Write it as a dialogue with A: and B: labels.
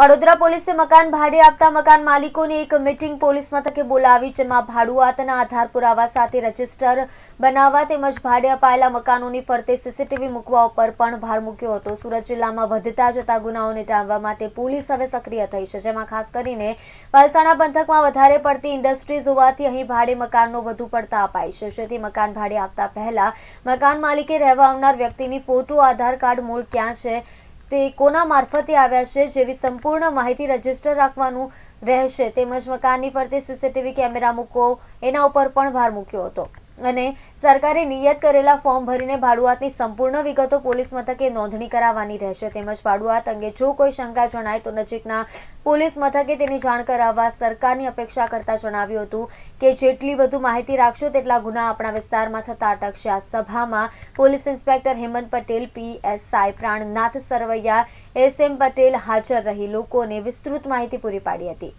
A: વડોદરા પોલીસે મકાન ભાડે આપતા મકાન માલિકોની એક મીટિંગ પોલીસ મથકે બોલાવી જેમાં ભાડુઆતના આધાર પુરાવા સાથે રજીસ્ટર બનાવવા તેમજ ભાડે અપાયેલા મકાનોની ફરતે સીસીટીવી મૂકવા ઉપર પણ ભાર મૂક્યો હતો સુરત જિલ્લામાં વધતા જતા ગુનાઓને ટાળવા માટે પોલીસ હવે સક્રિય થઈ છે જેમાં ખાસ કરીને વલસાણા પંથકમાં વધારે પડતી ઇન્ડસ્ટ્રીઝ હોવાથી અહીં ભાડે મકાનો વધુ પડતા અપાય છે જેથી મકાન ભાડે આપતા પહેલા મકાન માલિકે રહેવા આવનાર વ્યક્તિની ફોટો આધાર કાર્ડ મૂળ ક્યાં છે તે કોના મારફતે આવ્યા છે જેવી સંપૂર્ણ માહિતી રજીસ્ટર રાખવાનું રહેશે તેમજ મકાનની ફરતે સીસીટીવી કેમેરા મૂકવો એના ઉપર પણ ભાર મૂક્યો હતો અને સરકારે નિયત કરેલા ફોર્મ ભરીને ભાડુઆતની સંપૂર્ણ વિગતો પોલીસ મથકે નોંધણી કરાવવાની રહેશે તેમજ ભાડુઆત અંગે જો કોઈ શંકા જણાય તો નજીકના પોલીસ મથકે તેની જાણ કરાવવા સરકારની અપેક્ષા કરતા જણાવ્યું હતું કે જેટલી વધુ માહિતી રાખશો તેટલા ગુના આપણા વિસ્તારમાં થતા અટકશે આ સભામાં police inspector Hemant Patel PSI Prannath Sarvaiya S M Patel હાજર રહી લોકોને વિસ્તૃત માહિતી પૂરી પાડી હતી